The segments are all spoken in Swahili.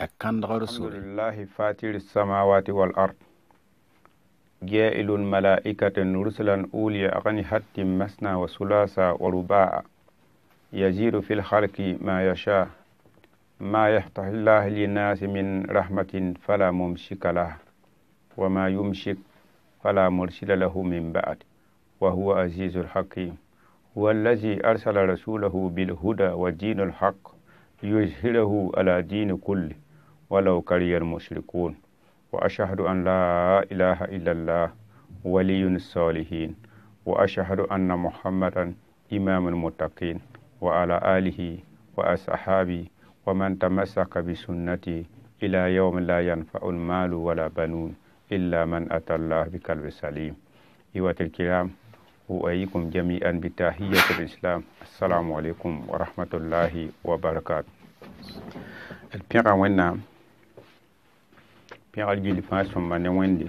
يكن رسول الله فاتر السماوات والأرض جائل الملائكة رسلا أولي حتى مثنى وثلاثة ورباع يزيد في الخلق ما يشاء ما يفتح الله للناس من رحمة فلا ممسك له وما يمسك فلا مرسل له من بعد وهو عزيز الحكيم والذي أرسل رسوله بالهدى ودين الحق ليظهره على دين كله ولو كري المشركون وأشهد أن لا إله إلا الله ولي الصالحين وأشهد أن محمدا إمام المتقين وعلى آله وأصحابه ومن تمسك بسنتي إلى يوم لا ينفع المال ولا بنون إلا من أتى الله بقلب سليم إيوة الكرام وأيكم جميعا بتحية الإسلام السلام عليكم ورحمة الله وبركاته البيغة pɛga gil fãa sõmba ne wẽnde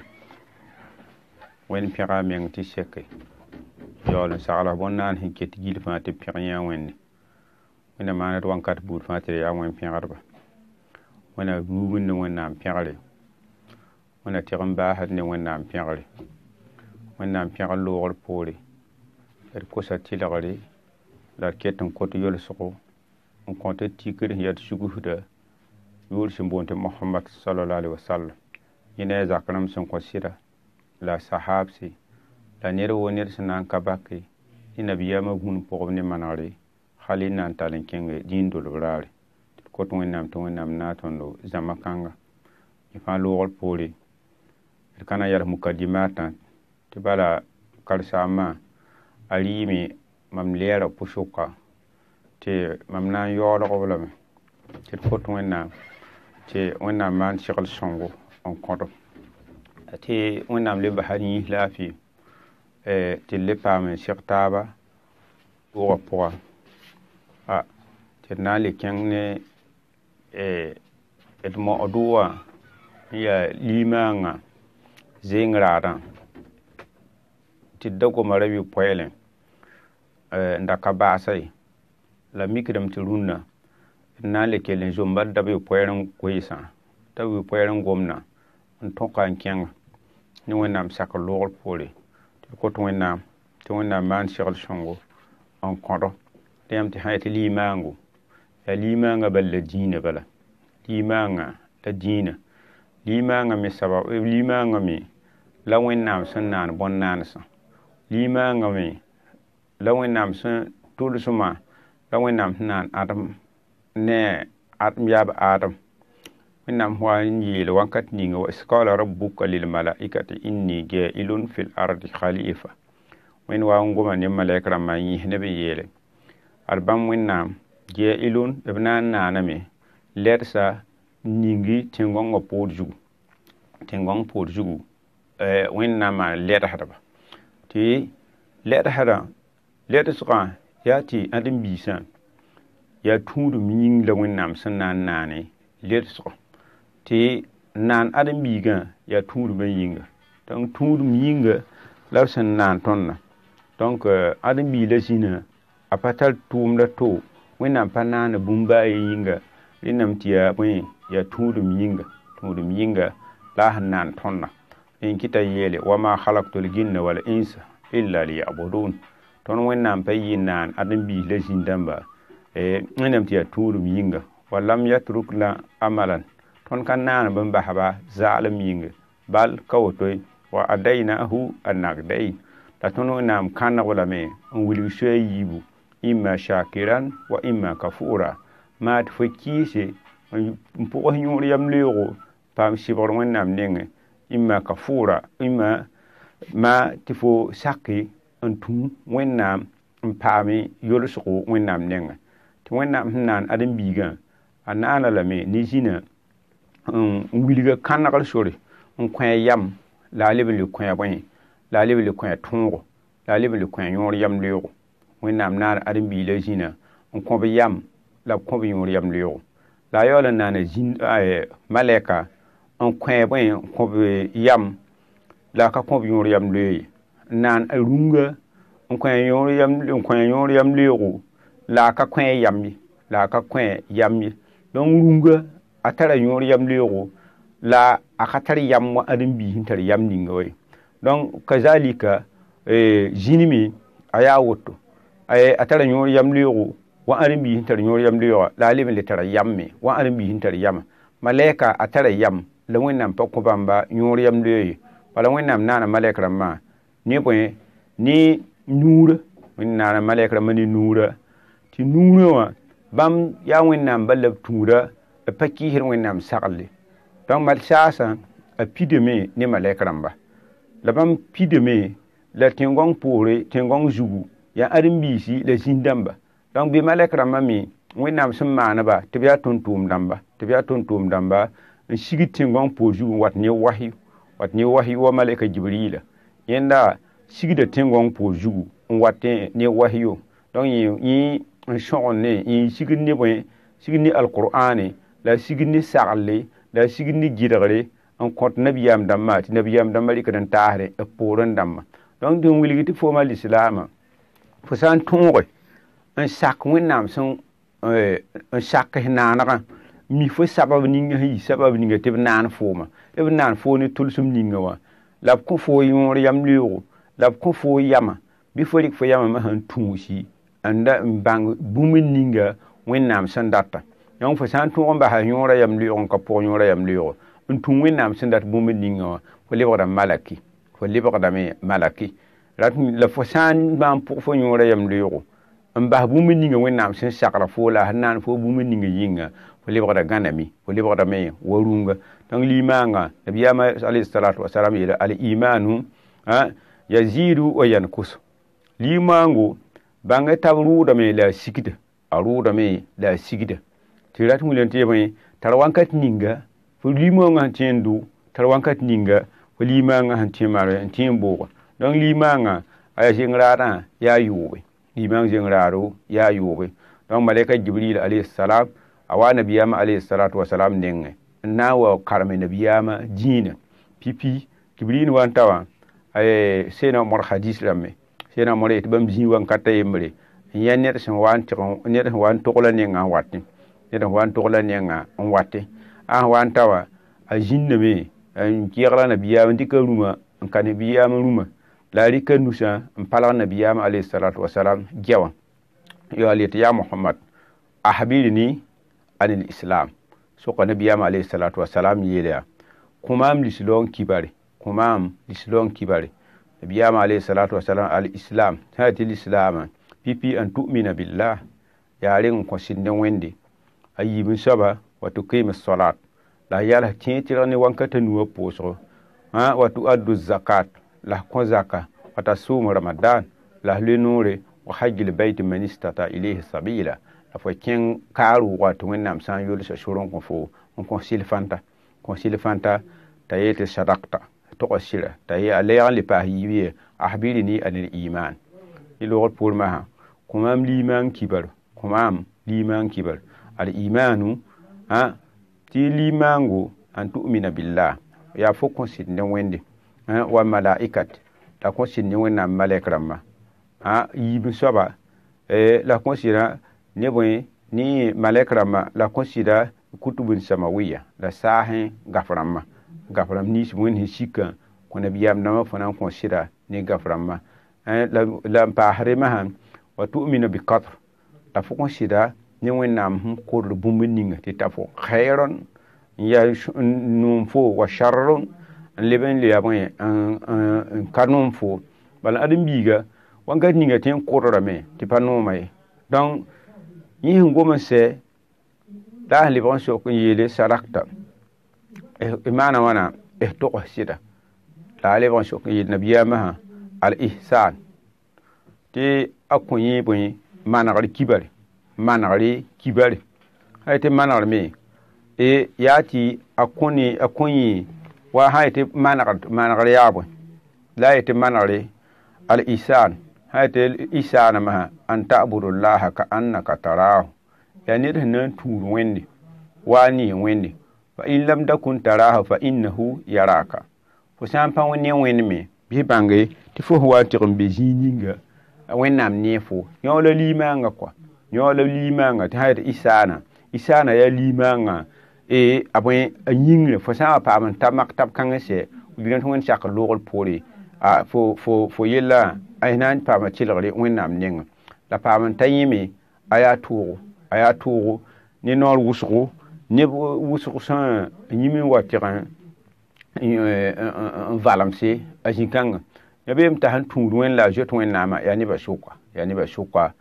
wẽnd pɛga meng tɩ sɛke yaool n sagla bõn naan sẽn ket gil fãa tɩ pẽg yã wẽnde wẽnna maana wãnkat buud fãa tɩ d yaa wẽn pẽgdba wẽna buub ne wẽnnaam pẽgre wẽna tɩg n baasd ne wẽnnaam pẽgre wẽnnaam pẽg loogr poore d er kosa tɩlgre la d ket n kot yolsgo n kõ tɩ tikr n yaa d sugsda yʋʋr sẽn boon tɩ mohamad sallla alai wasallam yẽna yaa zak rãmb sẽn kõ sɩda la sahabse la ned woo ned sẽn na n ka bake tɩ nabiyaamã gũn pʋgb ne manegre hal y na n tall n kẽng dĩin dolb raare tɩ d wẽnnaam tɩ wẽnnaam na a tõndo zãma kãnga yẽ fãa loogr poore d ka na n yals mukadimatã tɩ bala karsaamã a rɩɩme mam lɛɛra pʋ sʋka tɩ mam na n yaoolg b lame tɩ d kot wẽnnaam tɩ wẽnnaam maan segl sõngo n kõdem tɩ wẽnnaam le e, e, basar yĩis la tɩ le paam n seg taaba wʋga pʋga tɩ d na n le kẽng ne d mo'odʋ wã n yaa limaangã zeng raadã tɩ d da goma ra yʋ poɛɛlẽ n da ka baasa ye la mikdame tɩ rũnnã na le kelen zum ba da bi poeren kuisa da bi poeren gomna on tõka n kẽnga ne wẽnnaam sakr loogr poore tɩ to kot wẽnnaam tɩ wẽnnaam maan man sõngo shongo on tɩ yãmb tɩ sã yetɩ limaango yaa limaangã bal la bala limanga la dĩinã limaangã me saba eh, limanga mi la san nan bon nan naansã limanga mi la wẽnnaam san tʋlsmã la wẽnnaam sẽn nan adam ne yaab adam wẽnnaam fõ wa n yeel wakat ninga wa iskala rabuka lilmalaikati inni jailun fi l ardi khalifa wẽnd wa n goma ne malaik rãmbã n yĩs neb n yeele ad bãmb wẽnnaam jailun b na n naaname lɛrsa ningi tẽngõngã poor zugu tẽngõng poor zugu wẽnnaamã e, lɛdsdba tɩ lɛdsdã lɛdsgã yaa tɩ ãdem-biisã yaa tũudum yĩng la wẽnnaam sẽn na n naane ledsg tɩ n naan ãdem-biigã yaa tũudumã yĩnga donc tũudum yĩnga la b sẽn naan tõndna donc ãdem-biig euh, la zĩnã a pa tar tʋʋmda to wẽnnaam pa naana bũmb yĩnga rẽnnaam tɩ yaa bõe yaa tũudum yĩnga tũudum yĩnga la a sẽn naan tõnda n kɩta yeele wama halaktu lginna wal insa illa liyabudun tõnd wẽnnaam pa yɩ naan ãdem-biis la zĩ-dãmba wẽnnaam eh, tɩ yaa tũudum yĩnga walam yatruk la amalan tõnd ka naan bõn basba zaalem yĩnga bal ka woto wa adaynahu anagdayn la tõnd wẽnnaam kãneg lame n wilg soɛ yiibu imma shakiran wa imma kafura maa tɩ fo kiise n pʋgs yõor yam leoogo paam sɩbgr wẽnnaam nengẽ imma kafura imma maa tɩ fo sake n tũ wẽnnaam n paame yolsgo wẽnnaam nengẽ tɩ wẽnnaam sẽn naan ãdem-biigã a naana lame ne zĩna n wilga kãnegr sore n kõ yam la a leb le kõ bõe la a leb le kõ tõogo la a leb le kõ yõor yam-leoogo wẽnnaam naan ãdem-biig la zĩnã n kõb yam la b kõb yõor yam-leoogo la a yaool n naana e, malɛka n kõ bõe n kõb yam la ka kõb yõor yam-loee n naan a rũnga n kõ yõor yam-leoogo la a ka kõ yam ye la ka kõ yam ye don rũnga a tara yõor yam leoogo la a ka tar yam wa ãdem-biis n tar yam ninga wa ye don kazalika eh, a yaa woto eh, a tara yõor yam leoogo wa ãdem-biis n tar yõor yam leooga la a leb n le tara yam me wa ãdem-biis n tar yama malɛɛka a tara yam la wẽnnaam pa kõ bãmba yõor yam leo ye bala wẽnnaam naana malɛk rãmbã ne bõe ne nuurã wẽn naana rãmbã ne nuurã tɩ nuurẽ wã bãmb yaa wẽnnaam balab tũura b pa kɩɩsd wẽnnaam sagle donc malsaasã a pideme ne malɛk rãmba la bãmb pideme la tẽn-goong poore tẽn-goong zugu yaa ãd n biisi la zĩn dãmba donc bɩ malɛk rãmbã me wẽnnaam sẽn maanba tɩ b yaa tʋm-tʋʋm dãmba tɩ b yaa tʋm-tʋʋm dãmba n sig d tẽn-goong poor zugu n wat ne wasy wat ne wasy wa malɛka jibriila yẽnda sigda tẽn-goong poor zugu n wat ne wasy yo donc yẽ n sõg ne yẽ sigd ne bõe sigd ne alkʋr'aane la a sigd ne sagle la a sigd ne gɩdgre n kõt nabiyaam dãmbã tɩ nabiyaam dãmbã rɩkd n taasre d poor n dãmbã donc tɩ n wilg tɩ fooma lislaamã fo sã n tõoge n sak wẽnnaam sẽn eh, n sakes naanegã mi fo sabab ninga sẽn yi sabab ninga tɩ b naan fooma tɩ b naan foo ne tʋlsem ninga wã la b kõ foo yõor yam leoogo la b kõ foo yama bɩ fo rɩk fo yama masã n tũusi n bãng bũmb ninga wẽnnaam sẽn data yãng fo sã n tõog n basa yõorã yam leoog n ka pʋg yõorã yam leoogo n tũ wẽnnaam sẽn dat bũmb ninga wã fo lebgdame malaki fo lebgdame malaki rat la fo sã n maan pʋg fo yõorã yam leoogo n bas bũmb ninga wẽnnaam sẽn sagra foola sẽn naan fo bũmb ninga yĩnga fo lebgda gãnami fo lebgdame wa rũnga tõng limaangã nabiyaama alayhi wasalam yeela al imanu yazidu wa yankusu limaango bãng tab rʋʋdame la a sigda a rʋʋdame la a sigda tɩ rat wilgame tɩ yebẽ tar wankat ninga fo liimã wã sẽn tẽen dʋ tar wankat ninga fo liimãngã sẽn tẽ mare n tẽ n bʋʋga dõnc liimãngã a yaa zeng raadã yaa yʋʋbe liimãng zeng raaro yaa yʋʋbe dõnc malaika jibril alayhisalam a wa salam alayhisalatu wasalam nengẽ n na n wa karme nabiyaama dĩinã pipi jibril wa n ta wã sẽena mor hadis rame sẽna mo rɩɩt bãmb zĩig wã n ka ta yembre n yã ned sẽn wa n tɩg ned sẽn wa n togla nengã n watẽ ned sẽn wa n togla nengã n watẽ a sẽn wa n ta wa a zĩndame n kɩɛgla nabiyaam n dɩka rũmã n ka nabiyaam rũmã la a rɩka nusã n palg nabiyaam alayhisalatu wasalam gɛ wã yaa le tɩ yaa mohamad ahbirni an l islam nabiyaam alayhisalatu wasalam yeela ya kõ lislong kibare kõ lislong kibare biyama alayhi salatu wa salam al-islam ya al-islam pipi an tu'mina billah ya reng n kõ sɩndẽ ayi bin saba n soaba wa tuqima solat la yals tẽ tɩrg ne wankata posro ha wa tu'addu zakat la kõ zakat wa tasum ramadan la le noore wa hajjil bayt man istata ilayhi sabila la fo kin karu wa tɩ wẽnnaam sã n yʋlsa sor n fo on kõ silfãnta kõ silfãnta tayete sadaqta Tokosira. Ta ye alayan li pahiywe. Ahbiri ni alin iman. Ilor porma. Komam li iman kibar. Komam li iman kibar. Al iman ou. Ti li iman ou. An toumina billa. Ya fok konsid nye wende. Wan malaikat. La konsid nye wende malek ramman. Ha. Yibin soba. La konsida. Nye wende. Nye malek ramman. La konsida. Koutouboun samawiya. La sahen gaf ramman. gafram rãmb nins wẽnd sẽn sikã kõ nabiyaam-dãmbã fãna n kõ sɩda ne gaf rãmbã la n paasre masã wa tu'minu bi kadr t'a fo kõ sɩda ne wẽnnaam sẽn kord bũmb ninga ti t'a fo khɛɛrõn n wa sharrõn n li n le yabẽ n ka nuum fo bala ãdem-biiga wãnkat ninga tɩ n kʋdgrame tɩ pa nuuma ye donc yẽ sẽn gom n sɛ la sarakta maana wana f togs sɩda la a lebg n sok n al ihsan tɩ a kõ yẽ bõe manegr kibare manegre kibare sã yetɩ manegr me yaa tɩ a kõne a kõ yẽ wa sã yetɩ manegr yaa bõe la a yetɩ manegre al ihsan sã yetɩ ihsanmã an tabudullaha ka annaka taraahu yaa ned sẽn na n tũud wẽnde waa nii wẽnde fa in lam dakun taraha fa innahu yaraka fo san pa wani wani me bi bangai ti fo huwa tirin be jininga wani nam ne fo nyola limanga kwa nyola limanga ta hayata isana isana ya limanga e abu yingle fo san pa man ta maktab kanga se ubiran tungan shaka lorol pori a fo fo fo yella ay nan pa ma chilori wani nam ninga la pa man tayimi aya tuuru aya tuuru ni nol wusuru neb wʋsg sẽn yĩm n wa tɩg n valemse a zĩ-kãngã neb yem tã sẽn tũud wẽn la a zot wẽnnaamã yaa nebã sʋka yaa nebã sʋka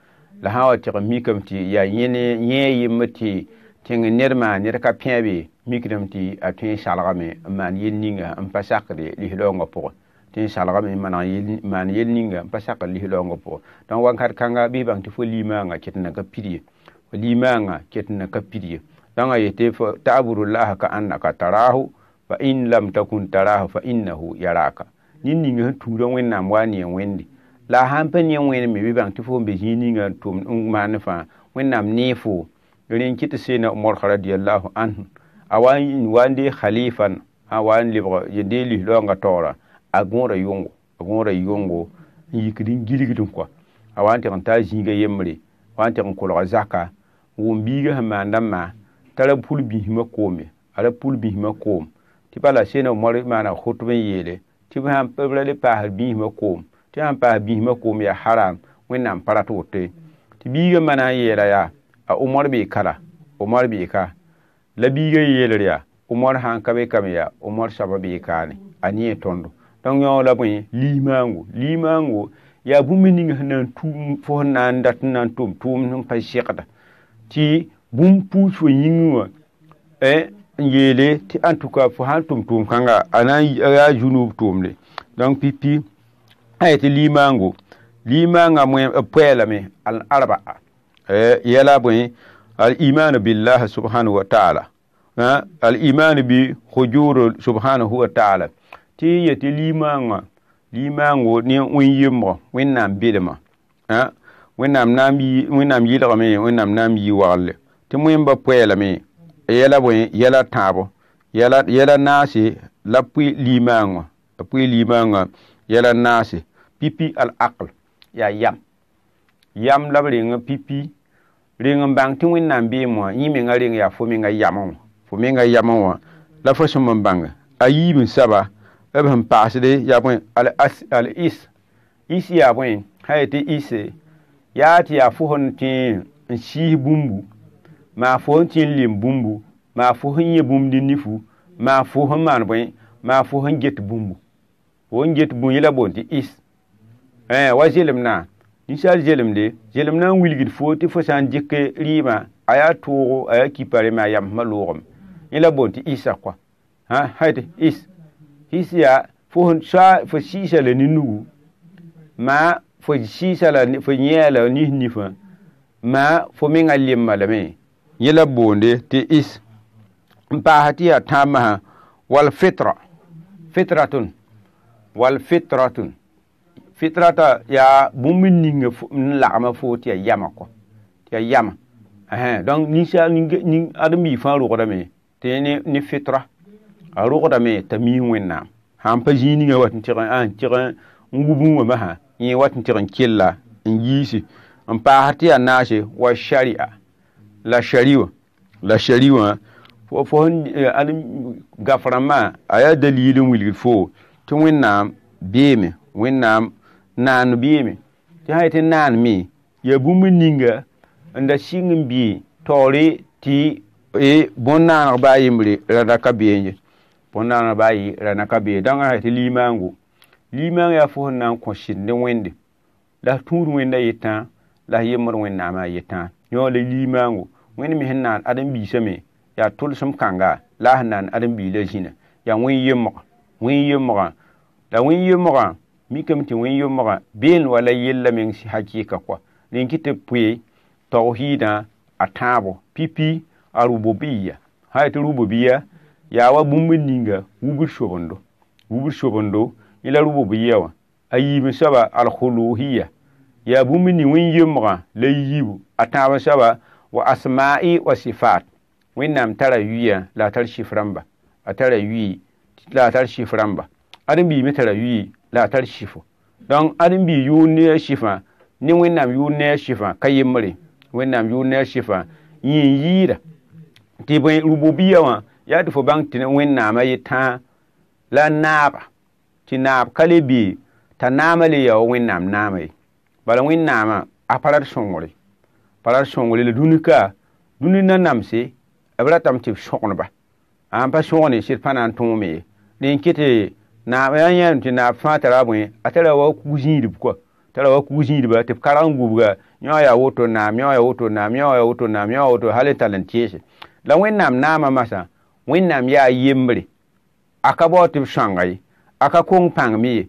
la sã n wa tɩg mikame tɩ yaa yẽ yemb tɩ tẽng ned maan ned ka pẽebe mikdame tɩ a tõe n salgame n maan yel ninga n pa sakde lislaoongã pʋgẽ tɩ n salgame n maan yel ninga n pa sakd lislaoongã pʋgẽ dõnc wakat kãnga bɩ bãng tɩ fo limaangã ket n na ka pid ye fo limaangã ket n na ka pid ye dãngã yetɩ taabudllaha ka annaka tarahu fa in lam takun tarahu fa innahu yaraka ne ninga sẽn tuurã wẽnnaam waa nia wẽnde la a sãn pa nia wẽnd me bɩ bãng tɩ fo n be zĩig ninga tʋm n maan fãa wẽnnaam nee fo rẽn kɩ tɩ anhu a wa khalifan a wa n lebg ye dee lislaoongã taoorã a gõoda yʋngo a gõoda yʋngo n yikd n gilgd n kɔa a wa n tɩg n taa zĩiga tara pul bihima koome ara pul bihima koom tɩ bala sẽna moar maana hotb n yeele tɩ b sãn b ra le paasd bihima koom tɩ sãn paas bihima koom yaa haram wẽnnaam para rat woto tɩ biigã mana n yeela yaa a omar bee kala omar ka la biigã yeelr yaa omar sãn ka be kame yaa omar soaba ka a ne tõndo tõnd yõo la bõe liismaango liismaango yaa bũmb ninga sẽn na n tʋʋm fo sẽn na n dat n na n tʋm tʋʋm sẽn pa segda tɩ bun puso yinwa eh yele ti antuka fu han tum tum kanga ana ya junu tumle don pipi ay ti limango limanga mwe e, pwela me al arba eh yela bun al iman billah subhanahu wa ta'ala na al iman bi khujur subhanahu wa ta'ala ti yeti limanga limango ni un yimbo winna bidima ha winna nam yi winna yi dama winna nam yi walle Ti mwen mba pwe la men, a ye la vwen, ye la tabo, ye la nasi, la pwe lima anwa, a pwe lima anwa, ye la nasi. Pipi al akl, ya yam. Yam la vwen yon pipi, ren yon bang, ti mwen nanbe mwa, yi men yon ren yon fomen yon yam anwa. Fomen yon yon yam anwa. La fwen son mwen bang, a yi mwen saba, e mwen pasi de, ya vwen, al is, is ya vwen, haye te is, e. ya ti ya fwen, ti yon shi bumbu, Ma fwen ti yon lem bumbou, ma fwen yon bumbou din nifou, ma fwen man bwen, ma fwen yon get bumbou. Fwen yon get bumbou, yon la bon ti is. Waj jelm nan, nishal jelm de, jelm nan wil git fwen, te fwen san dike li man, aya touro, aya kipare mayam, malorom. Yon la bon ti is akwa. Ha, hayte, is. Is ya, fwen si salan ninou, ma fwen si salan, fwen nye ala ni nifon, ma fwen men alim malamey. yẽla boonde tɩ is n paasa tɩ yaa tãab masã wal fitra fitratun wal fitratun fitrata yaa bũmb n ninga n lagma foo tɩ ya yama kɔ tɩ ya yama donc ninsaal fa biig fãa rʋgdame tɩ ne fitra a rʋgdame t'a miis wẽnnaam sãn pa zĩig ninga wat n tɩg n tɩg n wa wã masã yẽ wat n tɩg n kella n yiisi n paasd tɩ yaa naase wa sharia la shariwa la shariwa fo fo eh, an gafarama aya dalilin wilgit fo tɩ wẽnnaam beeme wẽnnaam naan beeme tɩ sã yetɩ mi ya bu bũmb ninga n biye tori ti e taoore tɩ e, ba yi baa rana ka biye beenye bõn-naaneg ba yi rana ka biye dãng sã yetɩ limaango limaang yaa fo sẽn na n kõ sɩdne wẽnde la tũud wẽnda yetã la yembr wẽnnaamã a yetã yõ la limaango wẽnd me sẽn naan ãdem-biisame yaa tʋlsem kãnga la sẽn naan ãdem-biila zĩna yaa wẽn yembg wẽn yembgã la wẽn yembgã mikame tɩ wẽn yembgã beel wala yella meng sɩ hakɩɩka koa rẽn kɩ tɩ pʋɩ tɔgsɩɩdã a tãabo pipi a rubobiya sã yaa e tɩ rubobiya yaa wa bũmb ninga wubr sobendo wubr sobendo y e la rubobiya wã a yiib soaba alkhulusiya yaa bũmb ni wẽn yembgã la yiibu a tãab soaba wa asma'i wa sifat wẽnnaam tara yi la a tar sif rãmba a tara yui la a tar sif rãmba ãdn-biime tara yui la a tar sifo donc ãdn-bii yʋʋr ne a sifã ne wẽnnaam yʋʋr ne a sifã ka yembre wẽnnaam yʋʋr ne a sifã yi yiira tɩ bõe rububia wã yaa tɩ fo bãng tɩ wẽnnaamã yetã la naaba tɩ naab ka le bee t'a naamã le yaa wẽnnaam naama ye bala wẽnnaamã a pa ra wuri. sõngre pa ra sõngle la dũni ka dũni nanamse b ratame tɩ b sõgeneba ãn pa sõgne sɩd pa na n tõome ye rẽn kɩtɩ naab yã yãm tɩ naab fãa tara bõe a tara wa kug zĩidb kɔ tara wa kug zĩidba tɩ b karg n gubga yã yaa woto naam yã yaa woto naam yã yaa woto naam yã yaa woto hal n tall n teese la wẽnnaam naamã masã wẽnnaam yaa yembre a ka bao tɩ b sõanga ye a ka kong me ye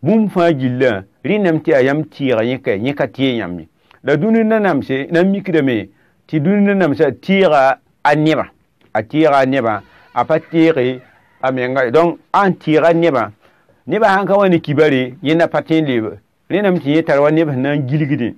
bũmb fãa gillã rẽnam tɩ yaa yãmb tɩɩg yẽka yẽka tɩe yãmb La douni nanam se, nan mikideme, ti douni nanam se, tira an neba. A tira an neba, apat tiri, amengal. Don, an tira an neba. Neba an gawa ne kibale, yen apaten libe. Le nanm tiye talwa nebe nan giligide.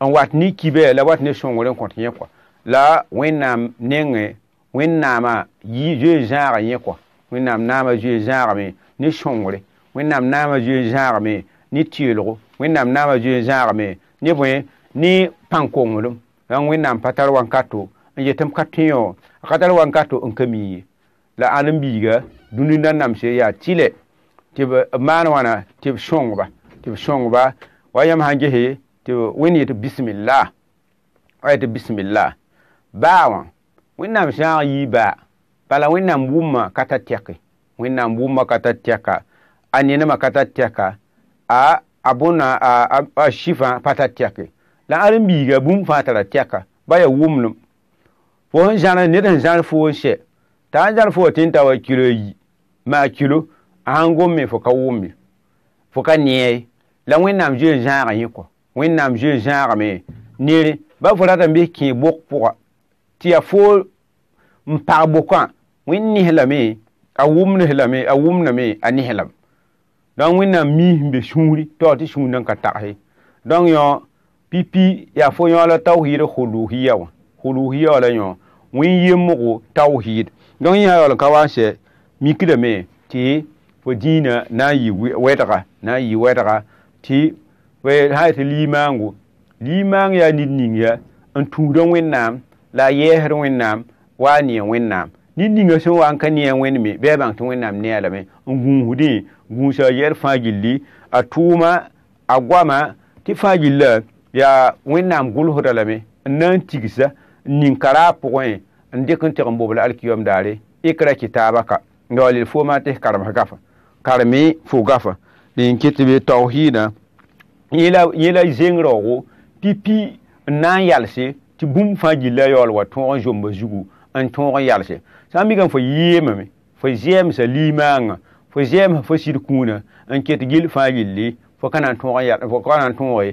An wat ne kibale, an wat ne songole, an konti ye kwa. La, wen nam nenge, wen nama yi je zara ye kwa. Wen nam nama je zara me, ne songole. Wen nam nama je zara me, ne tiyelro. Wen nam nama je zara me, ne voyen. ne pan kongolum an wẽnnaam pa tar wãnkato n yet m ka tẽ yõ a ka tar wãnkato n ka miige la ãn n biiga dũni nan namse yaa tile tɩ b maan wãna tɩ b sõngba tɩ b sõngba wa yãmb sã n gese tɩ wẽnd yetɩ bismila wa yetɩ bismila baa wã wẽnnaam sãag yii baa bala wẽnnaam bũmbã ka ta tɛke wẽnnaam bũmbã ka ta tɛka a nenmã ka ta tɛka a bõna a sifã pa ta tɛke la ar n biiga bũmb fãa tara tɛka ba ya wʋmdem fo sẽn zãr ned sẽn zãr foo n sɛ t'a n zãr foo tɩ ta wa kilo maa kilo a sãn gom me fo ka wʋm ye fo ka nẽɛ la wẽnnaam zoee zãag yẽ kɔ wẽnnaam nere ba fo rata n bes kẽ bok pʋga tɩ yaa foo n pag bokã wẽnd a wʋmdslame a wʋmdame a neslame dõnc wẽnnaam miis n be sũuri tɩ tɩ n ka tagse dõnc yõ pipi ya fo yõ la tawhid huluhiya wã huluhiya wã la yõ wẽn yemgo tawhid dõnc yẽ yaool n ka wa n sɛ fo dĩinã na n yɩ wɛdga na n yɩ wɛdga tɩ sã yetɩ limaango limaang yaa ned ning ya n tũudã wẽnnaam la a yɛɛsd wẽnnaam wa a nea wẽnnaam ned ninga sẽn wa n ka nea wẽnd me bɩ a bãng tɩ wẽnnaam nea lame n gũusdẽ gũusa yɛl fãa gilli a tʋʋma a goama tɩ fãa gilla yaa wẽnnaam gʋlsda lame n na n tigsa n ninkaraa pʋgẽ n dɩk n teg n bobla alkiyom daare ikra kitaabaka nga wa lel foomã tɩ karems gafa karemi fo gafa din kɩt be tawhiidã yẽ la zeng raoogo pipi n na n yalse tɩ bũmb fãa gilla yaool wa tõog n zomba zugu n tõog n yalse sã n fo yɩɩmame fo zɛɛmsa fo zɛɛmsa fo sɩd kũunã n ket gill fãa yilli fo ka na n tõog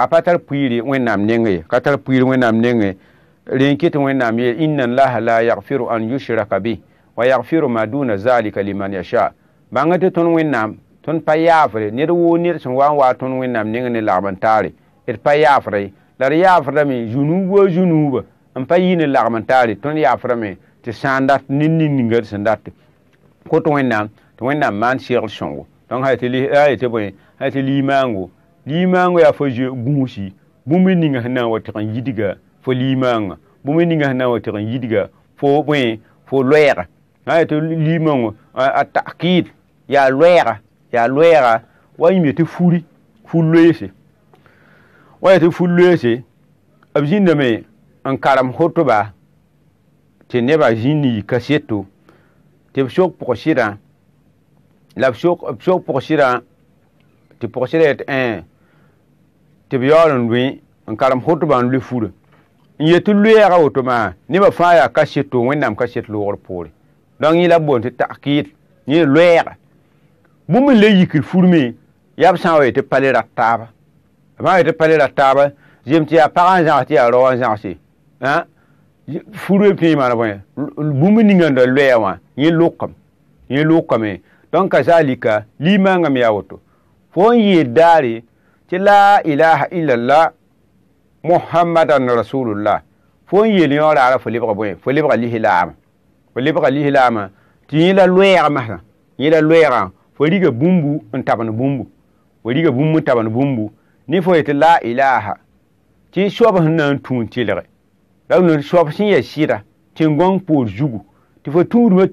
a pa tar pʋɩɩre wẽnnaam nengẽ ka tar pʋɩɩr wẽnnaam nengẽ ren kɩt wẽnnaam yel inna allaha la yagfiru an yushraka bɩ wa yagfiru ma duna zalika liman yasha bãngã tɩ tõnd wẽnnaam tõnd pa yaafre ned woo ned sẽn wa n waa tõnd wẽnnaam neng ne lagb n taare d pa yaafre la d yaaframe zunuub wa zunuuba n pa yɩ ne lagb n taare tõnd yaaframe tɩ sãan dat ne nin-ninga d sẽn dat kot wẽnnaam tɩ wẽnnaam maan segl sõngo donc a yetɩ limaango limaangã ya fo gũusi bũmb ninga sẽn na wa tɩg n fo limaangã bũmb ninga sẽn na wa tɩg n yidga fo bõe fo loɛɛga sã n yetɩ limaango a takɩɩd yaa loɛɛga yaa loɛɛga wa yĩm yetɩ furi fur wa yetɩ fur loeese b zĩndame n karem hotoba tɩ nebã zĩnd kaseto yika seto tɩ b sok la b sok pʋg tɩ pʋgsda yet ẽ tɩ b yaool n lʋɩ n karem hʋtba n lʋɩ fura n yetɩ lʋɛɛga woto maa nebã fãa yaa ka set tɩ wẽnnaam ka set loogr poore dõnc yẽ la boon tɩ takɩɩd yẽ lʋɛɛga bũmb n le yikr fur me yaa b sã n wa yetɩ pale rat taaba b sã n wa yetɩ pale rat taaba zems tɩ yaa pagã n zãgs tɩ yaa raoa zãgse fur me pẽ maana bõe bũmb ningãnda lɔɛɛ wã yẽ lʋkame yẽ lʋkame dõnc ka zaalika limaangame yaa woto fon yi dare ti la ilaha illallah muhammadan rasulullah fon yi ni ora ara fo libra boy fo libra lihi la am fo libra lihi la am ti yi la loyer ma yi la loyer fo riga bumbu on taban bumbu fo riga bumbu taban bumbu ni fo ti la ilaha ti shoba nan tun tilre la no shoba sin ya shira ti ngon pour jugu ti fo tuur ma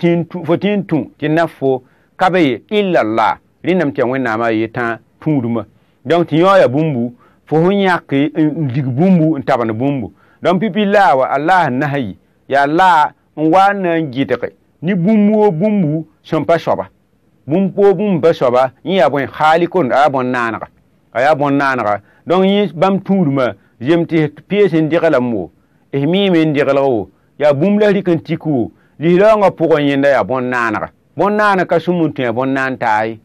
fo tin tun ti nafo kabe illallah Li nam ti anwen nama ye tan tou duma. Donk ti yon ya bumbu. Fou yon yake yon zik bumbu yon taban yon bumbu. Donk pipi lawa Allah nahay. Ya Allah yon wane yon gitake. Ni bumbu yon bumbu yon pa soba. Bumbu yon bumbu pa soba. Yon yon yon khalikon yon yon yon nanra. Yon yon yon nanra. Donk yon yon bam tou duma. Zem ti pes yon dikala mwo. E mime yon dikala mwo. Ya bumbu lalik an tikou. Li yon yon pou yon yon yon nanra. Yon nanra ka sou moun ti yon yon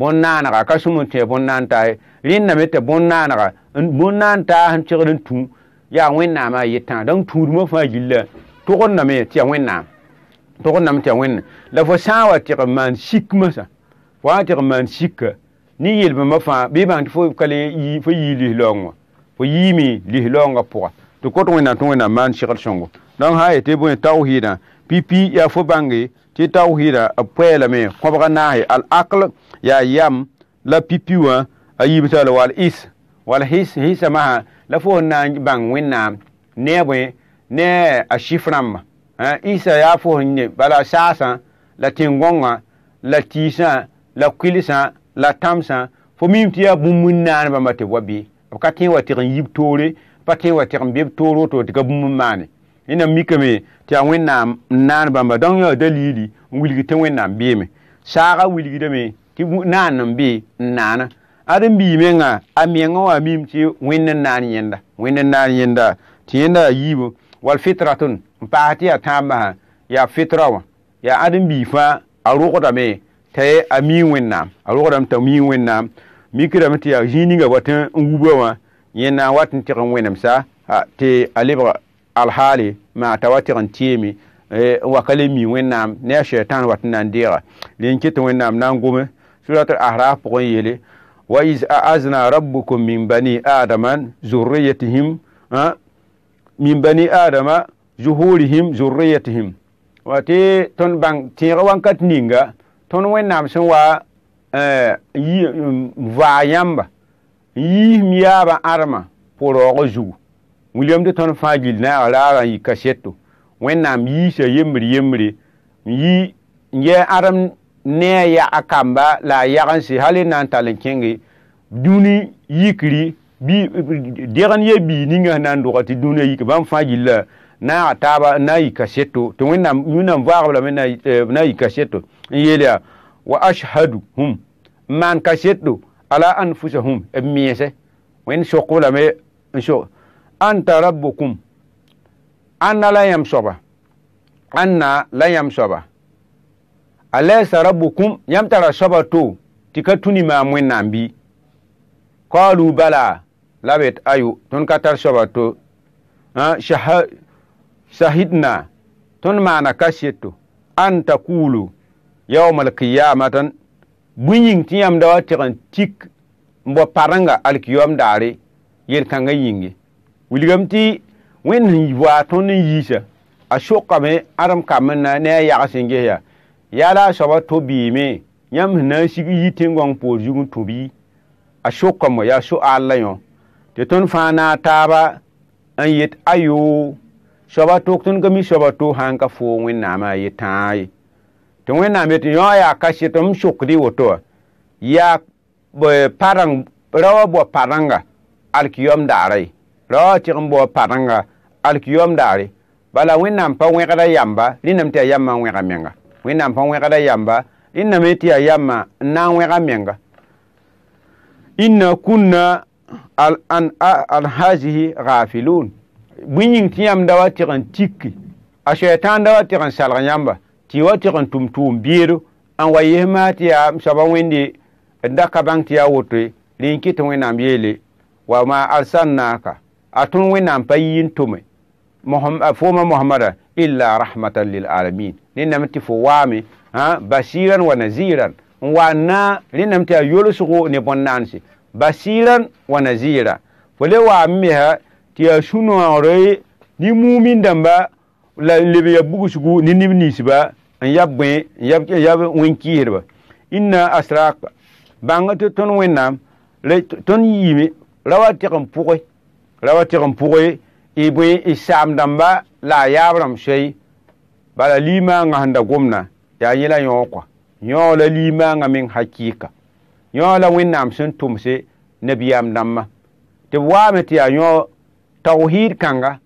bõn-naanega ka sũm n tẽ bõn-naan taay rẽnname tɩ bõn-naanega bõn-naan taa sẽn segd n tũ yaa wẽnnaamã a yetã dãmb tũudmã fãa yilla tʋgdname tɩ ya wẽnnaam tʋgdname tɩ ya wẽnna la fo sã n wa tɩg n maan sik masã fo wa tɩg n maan sika ne yel-bãmbã fãa bɩ bãng tɩ fo ka le fo yii lislaoong wã fo yiime lislaoongã pʋga tɩ kot wẽnnaam tɩ wẽnnaam maan segd sõngo donc sã n yetɩ bõe tawhɩɩdã pipi yaa fo bãnge tɩ tawhɩɩdã b pɛɛlame kõbga naasɩ al-akl yaa yam la pipi wã a yiibsa wal is wal his hisa masã la fo na n bãng wẽnnaam ne bõe ne a sif rãmba isa yaa fo ne bala saasã la tẽng la tiisã la kɩlsã la tãmsã fo mim tɩ yaa bũmb bãmba tɩ b wa be b ka tẽ wa tɩg n yib toore pa tẽ wa tɩg n be b toor woto tɩ ka bũmb n maane ina me tɩ yaa wẽnnaam n naan bãmba don yaa dalili n wilg tɩ wẽnnaam beeme me wilgdame tɩ naan n be n naana ad bi me nga a mengã wã mim tɩ wẽnd n naan yẽnda wẽnd n naan yẽnda tɩ yẽnda yaa yiibo wall fitratun n paas a yaa tãab masã yaa fitra wa ya ad n bii fãa a rʋgdame tɩ a wani wẽnnaam a rʋgdame t'a mi wẽnnaam mikrame tɩ yaa zĩig ninga a n wubã wã yẽ na yana wat n tɩg n wẽnemsa tɩ a lebga alhaali ma ta wa tɩg n tɩɩme wakale mi wẽnnaam ne a shɛtan wat n na n deega len kɩt wẽnnaam na n gome surat ahraf pʋgẽ yeele wa is aazna rabbukum min bani adama zurriyatihim min bani adama zuhurihim zurriyatihim wa tɩ tõnd bãng tẽega wankat ninga tõnd wẽnnaam sẽn wa n vaag yãmba n yiism yaabã ãdmã pʋ raoogã zugu Mwilem de ton fagil nan ala an yi kaseto. Mwen nan miye se yemri yemri. Mye, nye adam nye ya akamba la yagan se hale nan talen kenge. Duni yikri, deran ye bi ninge nan dukati duni yikri. Ban fagil la nan ataba nan yi kaseto. Te mwen nan mware la men nan yi eh, kaseto. Yenye la, wa ashadu hum. Man kaseto, ala an fuse hum. E mwen soko la men, mwen soko. anta rabbukum anna la yam soba anna la yam soba alaysa rabbukum yam tara soba to tɩ ka tũ nima wẽnnaam qalu bala la ayu ton katar ka tar soaba to shahidna ton maana ka seto an takulu yaoma alkiyama tõn bũi yĩng tɩ yãmb da wa tɩg tik mbo paranga parenga alkiyoam daare yel-kãngã yĩnge wilgam tɩ wẽnd sẽn waa tõnd n yiisa a sokame adem kame na ne a yag sẽn ges yaa yaala a soaba to biime yãmb sẽn na n sig yi tẽngoong poor zug n tũb yi a sokame wa yaa so-aal la yõ tɩ tõnd fãa na a taaba n yet ayoo soaba tʋk tõnd gami soaba to sãn ka foo wẽnnaam a ye tãa ye tɩ wẽnnaam yetɩ yõ a yaa ka sɩtm sokde woto wa yaa parang rawa bo parãnga alkiyom daara ye ra tɩg n baoo parẽnga alkiyoom daare bala wẽnnaam pa wẽgda yamba rẽnnaam tɩ yaa yambã n wẽga menga wẽnnaam pa wẽgda yamba rẽnname tɩ yaa yambã n na n wẽga menga ĩnna kunna an hazihi gafilun bõe yĩng tɩ yãmb da wa tɩg n tiki a soɛtãan da wa tɩg n salg yãmba tɩ wa tɩg n tʋm tʋʋm beedo n wa yɩs maa tɩ yaa soaba wẽnde d da ka bãng tɩ yaa woto rẽn kɩ tɩ wẽnnaam yeele wa ma arsalnaka a tõnd wẽnnaam pa yi n tʋme a fooma mohamada illa rahmatan lil alamin rẽnname tɩ fo waame basiran wa naziran n wa na rẽnname tɩ yaa yolsgo ne bõn-naanse basiran wa nazira fo le waam mesa tɩ yaa sũ-noogre ni mumin dãmba la n leb ya bugsgu ne neb ninsba n yab bõe n yab wẽn-kiisdba inna asraka bãng tɩ tõnd wẽnnaam tõnd yiime ra wa tɩg n la wa tɩg n pʋgɩ y bɩ y saam dãmba la a yaab rãmb sɛy bala limaangã sẽn da gomna yaa yẽ la yõokɔa yõo la limaangã meng hakɩɩka yõo la wẽnnaam sẽn tʋmse nabiyaam dãmbã tɩ b waame tɩ yaa yõo taohiid kãnga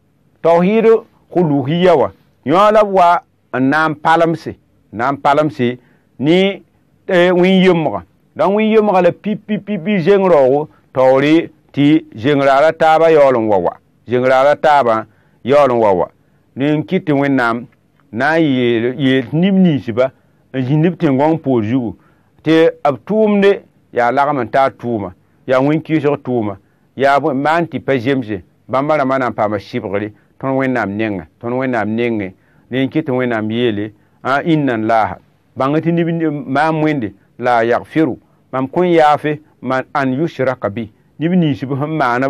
taohiid fo luusyiya wã yõo la b wa n naam palemse naam palemse ne eh, wẽn-yembga dãn wẽn-yembga la pi pi pi pi zeng raoogo taoore Ti, jengra la taba yo loun wawwa. Jengra la taba yo loun wawwa. Li yon kiti wennam, nan ye, yon nip nisiba, jenip ten gwan pou zyou. Ti, ap toum de, ya lakman ta touma. Ya ouen ki yon touma. Ya man ti pe jemze, bamba la manan pa ma sipre li, ton wennam nenga, ton wennam nenga. Li yon kiti wennam ye li, an in nan la. Ban gen ti nip man mwende, la yak firou. Man mkwen yafe, man an youshi rakabi. neb niisi b sẽn maana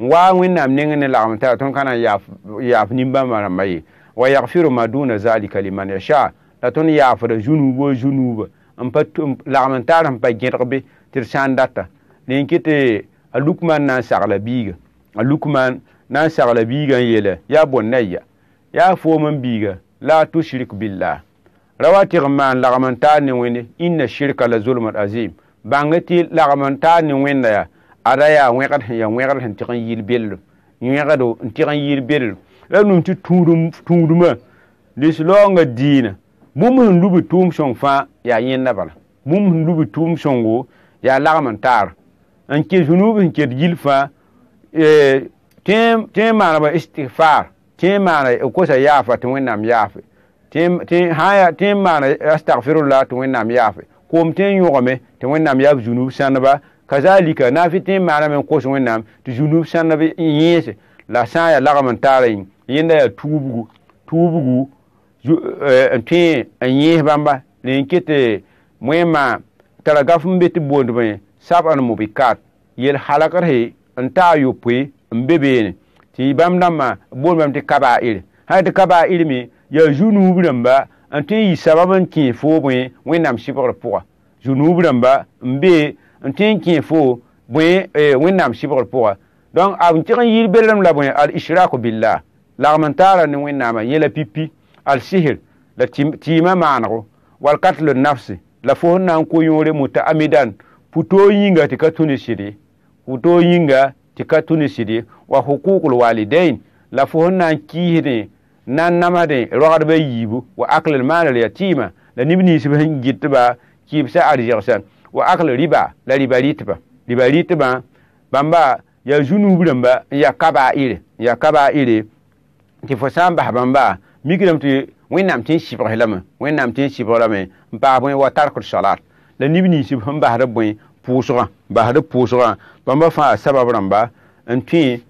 n waa wẽnnaam neng ne lagem t'a tõnd ka na n yaaf nimbãmbã rãmbã ye wa yagfiru ma duna zalika liman yasha la tõnd yaafra zunuubu zunuuba n pa lagem n taar n pa gẽdgbe tɩ d sã n data len kɩtɩ a lukman na n sagla biiga a lukman na n sagla biigã n yeela yaa bõnnaya yaa foom n biiga la a tushrik billah ra wa tɩg n maan lagem n taar ne wẽnde inna shirka la zulmun azim bãng tɩ lagem n taar ne wẽnda yaa ada yaa wẽgd sẽn yaa wẽgd sẽn tɩg n yɩl bellum wẽgd n tɩg n yɩl bellum la num tɩ tũudumã les laoongã diinã bũmb sẽn lu bɩ tʋʋm sõng fãa yaa yẽnda bala bũmb sẽn lu bɩ tʋʋm sõngo yaa lagm n taar n ke zũ-nuub sẽn ket yil fãa tẽ e, n maanba istigfaar tẽ n maana e, kosa yaafa tɩ wẽnnaam yaafe tẽ n maana astagfirulla tɩ wẽnnaam yaafe koom tẽ n yõgame tɩ wẽnnaam yaa b zũ-nuub sãnba Kazan li ka, nan fiten manan men kouswen nam, ti jounou san la ve yinye se, la san ya lagaman talen. Yen da ya toubougou. Toubougou, joun, eh, e, entwen, yinye se bamba, len kete, mwen man, tala gaf mwen bete bonde mwen, sap an moun pe kat, yel halakar he, an ta yopwe, mbebe ene. Ti yi bamban man, bonde mwen te kaba el. Han te kaba el men, yon jounou mwen mba, entwen yi sababan kin fwo mwen, mwen nam sipak la pouwa. Jounou mwen mba, mbe, n tɩ n kẽe fo bõe wẽnnaam sɩbgr pʋga donc b tɩg n yɩɩr belrem la bõe al israku billah lagm n taara ne wẽnnaamã yẽ la pipi al sihir la tɩɩmã maanego wal katl nafse la fo sẽn na n ko yõore muta amidan pʋtoog yĩnga tɩ ka tũni sɩd ye pʋtoog yĩnga tɩ ka tũni sɩd ye wa hukukl walidain la fo sẽn na n kiisdẽ na n namsdẽ roagdbã yiibu wa aklel maanr yatiima la nib ninsb sẽn ba kɩɩbsa ad yɛgsã wa agl riba la riba rɩtbã riba rɩtbã bãmba yaa zu-nuub rãmba n yaa kabaa-ire n yaa kabaa-ire tɩ fo sã n bas bãmba migrame tɩ wẽnnaam tɩ n sɩbgs lame wẽnnaam tɩ n sɩbg lame n paag bõe wa tarkd salat la nib nins n basd bõe pʋʋsgã basd pʋʋsgã bãmba fãa sabab rãmba n tõe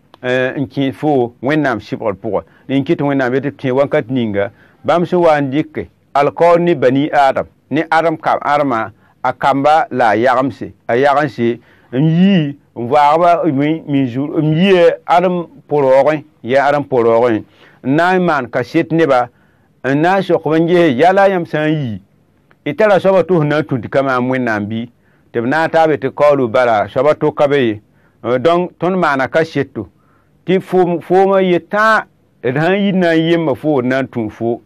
n kẽ fo wẽnnaam sɩbgd pʋgã n kɩ tɩ wẽnnaam yetɩ tõe wakat ninga bãmb sẽn wa n dɩke alkaoor ne bani adam ne adam kam adamã akamba la yaran se. A yaran se, mji, mwa araba mwenjou, mji e adem polorwen, ye adem polorwen. Nan man kasyet neba, nan sokwenje, yala yamsan yi, ete la sobatou nan touti kama mwen nambi, tep nan tabe te kolo bala, sobatou kabeye. Euh, Donk ton man akasyet tou. Ti fou mwenye tan, edhan yi nan yi mwafou nan touti fou,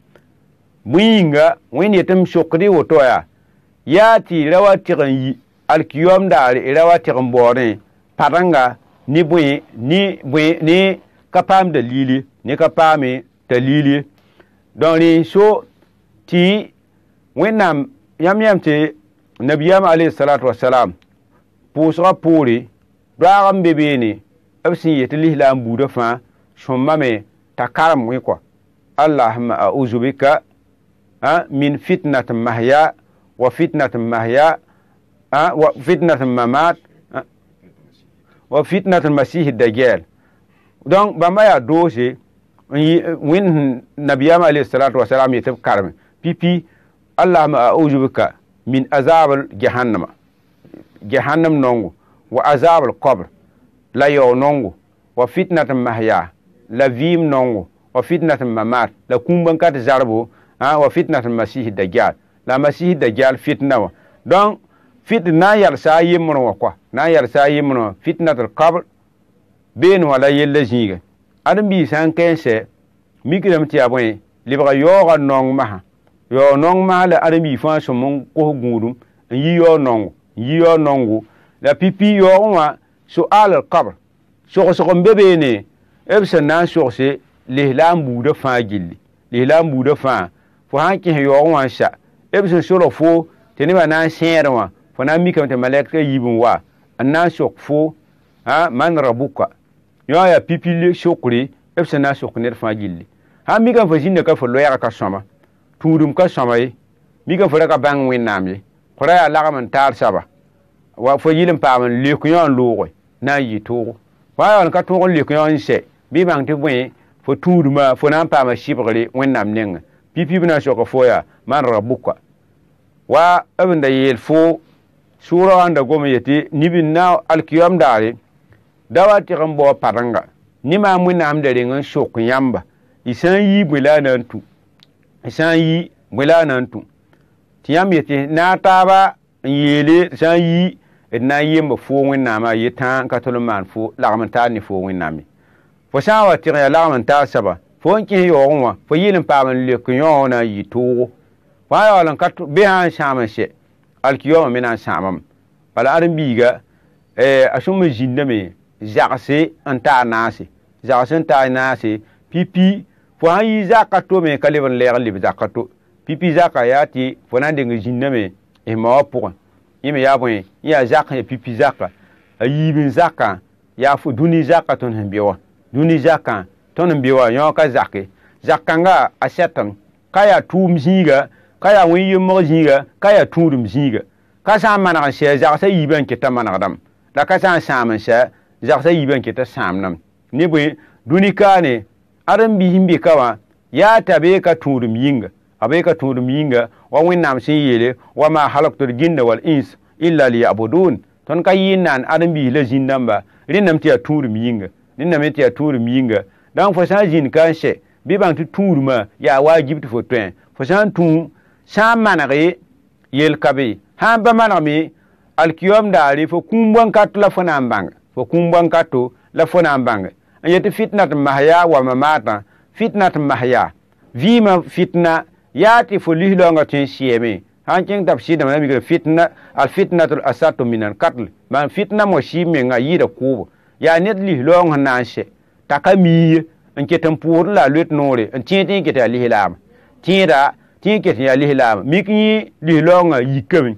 mwenye nga, mwenye tem sokwenje woto ya, ya ti lawatir anji, al kiyom da ale, lawatir anbo ane, padanga, ni bwe, ni bwe, ni kapame de li li, ni kapame de li li, doni, so, ti, wen nam, yam yam te, nabyam ale salat wa salam, pou srapou li, blagam bebe ne, eb siye te li lam bu defan, shon mame, ta karam we kwa, Allah ma a ouzobe ka, ah, min fitnatan ma haya, وفتنة ما هي أه؟ وفتنة ما مات أه؟ وفتنة المسيح الدجال دون بما يدوسي وين نبي عليه الصلاة والسلام يتب كرم بي بي اللهم أعوذ بك من عذاب جهنم جهنم نونغو وعذاب القبر لا يو نونغو وفتنة ما هي لا فيم نونغو وفتنة ما مات لا كومبنكات زربو أه؟ وفتنة المسيح الدجال la masih dajjal fitna wa don fitna yar sa yimr wa kwa na yar sa yimr wa fitnatul qabl bin wala yella zinga adam bi san kense mikram ti abwe libra yoga nong ma yo nong ma la adam bi fa so mon ko gudum yi yo nong yi yo nong la pipi yo wa so al qabl so so bebe ne eb sẽn na so se lislaam buda fa gilli lislaam buda fa fo hanke yo wã sha Ep se so lo fo, tenye ba nan senye do an, fwa nan mikam te malek te yibon wa, an nan sok fo, an man rabu ka. Yon ya pipili sokri, ep se nan sokri net fwa jili. An mikam fwa zinne ke fwa loyara kwa soma, toudoum kwa soma e, mikam fwa dek a bangwen namje, kwa re a lakman tal sa ba. Wak fwa jilin pa man, lukyon lor, nan jitou. Wak an katou kwen lukyon yise, bi bangte pwenye, fwa toudouman, fwa nan pa man sipri, wennamnen, pipili nan sokwa fo ya, man rabuka wa abinda yel fo sura wanda goma yete nibin na alkiyam dare dawa kan bo paranga ni ma mun am da ngan shok yamba isan yi bulanan tu isan yi bulanan tu tiyam yete na ba yele san yi na ma fo ma yi yetã ka tol n maan fo la kam ta ni fo mi fo sã n wa tɩgya lagm n ta saba fo n kẽs yaoog fo yɩl pa man le kun yo na yi yɩ fa yaolan eh, ka be ha shaman she alkiyo mi na shaman bal arin biga eh asu mu jinde me jaxse anta nasi jaxse anta nasi pipi fo ha yi zakato me kaliban le galib zakato pipi zakayati fo na de jinde me e ma wa pour yi me ya bon ya zakha ya pipi zakha ayi bin zakha ya fu duni zakha ton han biwa duni zakha ton biwa yo ka zakke zakanga asetam kaya tum jiga ka yaa wẽn yembg zĩiga ka yaa tũudum zĩiga ka sã n manega n sɛa zagsã yiibã n kɩt'a manegdame la ka sã n sãam n sɛa zagsã yiibã n kɩt'a sãamdame ne bõe dũni-kaane ad n bis n be ka wã yaa t'a bee ka tũudum yĩnga a bee ka tũudum yĩnga wa wẽnnaam sẽn yeele wa maa halg tɩ d ginda wal ins illa liyabudun tõnd ka yɩ n naan ad n bis la zĩn-dãmba rẽnnam tɩ yaa tũudum yĩnga rẽnnam tɩ yaa tũudum yĩnga dãnc fo sã n zĩnd ka n sɛ bɩ bãng tɩ tũudumã yaa waa gib tɩ fo tõe fo sã n tũu sã n manege yel be sã n pa manegme alkiom daare fo kũum bõn-kato la fo na n bãnge fo kũum bõn-kato la fo na n bãnge n yetɩ fitna tɩ mas yaa wa ma maatã fitna tɩ mas yaa vɩɩmã fitna yaa tɩ fo lislaoongã tõe n sɩɛme sãn kẽng t'a b sɩdame la mikr fitna alfitnatul asato min alkatl bãn fitna mosɩɩb menga yɩɩda kʋʋbo yaa ned lislaoong sẽn na n sɛ t'a ka miiye n ket n pʋʋsd la a loet noore n tẽed tɩ n ket a lislaama tẽeda tin ke tin ya lihi la mi ki lihi lo nga yi kem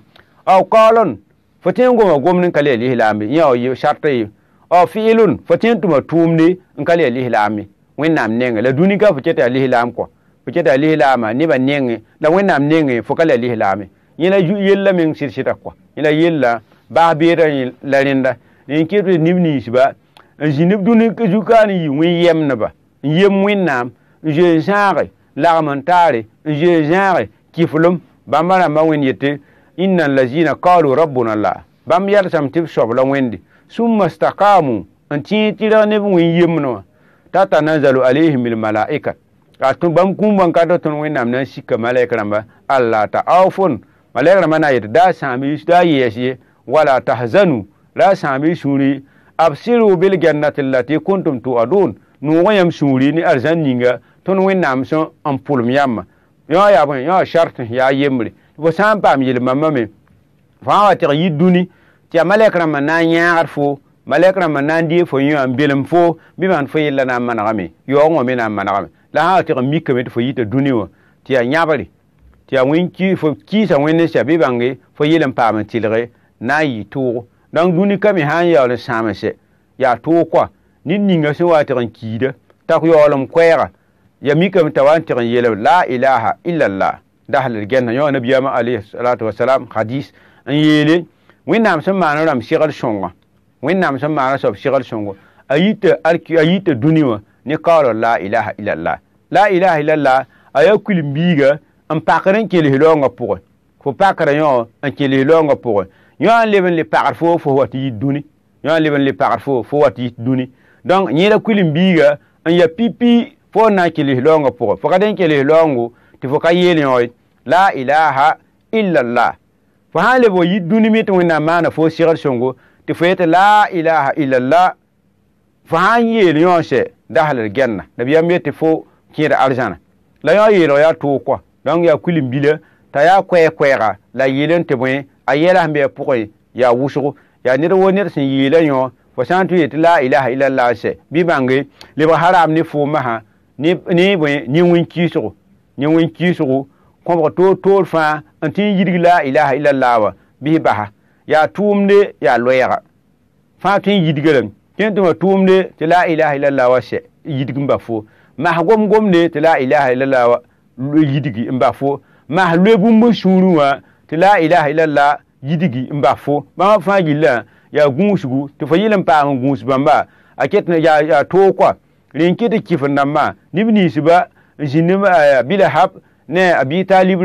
aw qalon fatin go ma gomnin kale lihi la mi ya yi shartai aw fi'lun fatin tuma tumni in kale lihi la mi wẽnnaam nengẽ la dũni ka fo keta lislaam kɔ fo keta lislaama nebã nengẽ la wẽnnaam nengẽ fo ka la lislaame yẽ la yella meng sɩd-sɩda kɔ yẽ la yella baas beeda la rẽnda n ket neb niisba n zĩ neb dũni zukaan n yi wẽn yemdba n yem wẽnnaam n zoe n sãage lagm n taare n ʒee zãage kiflem bãmba rãmbã wẽnd yete inna allazina qalu rabbuna la bãmb yɛrsame tɩ b soab la wẽnde summa staqamu n tẽeg tɩrg neb wẽn yemne wã tatanazalu alayhim bilmalaika bãmb kũmbã n ka do tõnd wẽnnaam na n sika malɛk rãmba alla ta'aofun malɛk rãmbã na n da daa sãam daa yɛɛs ye wala tahzanu la sãam y sũuri absiru bilgannati lati kuntum tu'adun nuugã yãmb sũuri ne arzãn ninga tõnd wẽnnaam sẽn n pʋlem yamma. yõa yaa sart yaa yembre fo sã n paam yel mama me fa wa tɩg yɩ dũni tɩ yaa malɛk rãmbã na n yãagd fo malɛk rãmbã na n deeg fo yõa n belem fo bɩ maan fo yella na n manegame yaoog wã me na n manegame la sã wa tɩg n mikame tɩ fo yɩta dũni wã tɩ yaa yãbre tɩ yaa wẽn fo kɩɩsa wẽnd n sa bɩ bãnge fo yel n paam n tɩlge na n yɩ tʋʋg dãnc dũni ka me sã n yaool n sãamsɛ yaa tʋʋg koa ned ninga sẽn wa tɩg n kiida tak yaool m koɛɛga ya mikam tawan tigin yelew la ilaha illallah dahlil genna yo nabiyama alayhi salatu wasalam hadis n yeele wẽnnaam sẽn maan rãmb segl sõnga wẽnnaam sẽn maana soab segl sõngo a yita dũni wã ne kaolo la ilaha illallah la ilaha illallah a yaa kulum biiga n pakr n kels laoongã pʋgẽ fo pakrã yõ n kels laoongã pʋgẽ yõ n leb n le pagr fo fo wat yit dũni yõ n leb n le pagr fo fo wat yit dũni donc yẽda kulum biiga n ya pipi fo na kilis longo pʋgẽ fo ka dẽn kilis longo tɩ fo ka yeel yõoe la ilaha illa illallah fo sã n leb wa yi dũni mi tɩ wẽnnaam maana fo segd sõngo tɩ fo yetɩ la ilaha illa illallah fo sã n yeel yõose daslr gɛnna nabiyam ye tɩ fo kẽed arzãna la yõ yeelg yaa tʋʋg kɔa donc yaa kulim bila t'a yaa koɛɛ-koɛɛga la yeel n tɩ bõe a yɛla sẽn be a pʋgẽ yaa wʋsgo yaa ned wo ned sẽn yeela yõ fo sã n tɩ yetɩ la ilaha illallah sɛ bɩ bãnge lebg haram ne fʋʋmã sã ne bõe ne wẽn-kiisgo ne wẽn-kiisgo kõbg toor-toor fãa n tɩ n yirg la ilaha illallah wa bɩ basa yaa tʋʋmde yaa loɛɛga fãa tõe n yidga rãng tõe n tɩ wã tʋʋmde tɩ la ilaha illallah wa sɛ yidg n ba fo mas gom ne tɩ la ilaha illallah wa yidgi n ba fo mas loe bũmb n sũurẽ wã tɩ la ilaha illallah yidgi n ba fo bãmba fãa gillã yaa gũusgu tɩ fo yɩl n paam n gũus bãmba a ket yaa toog koa ren de tɩ kɩf n dãmbã neb ne Abita ne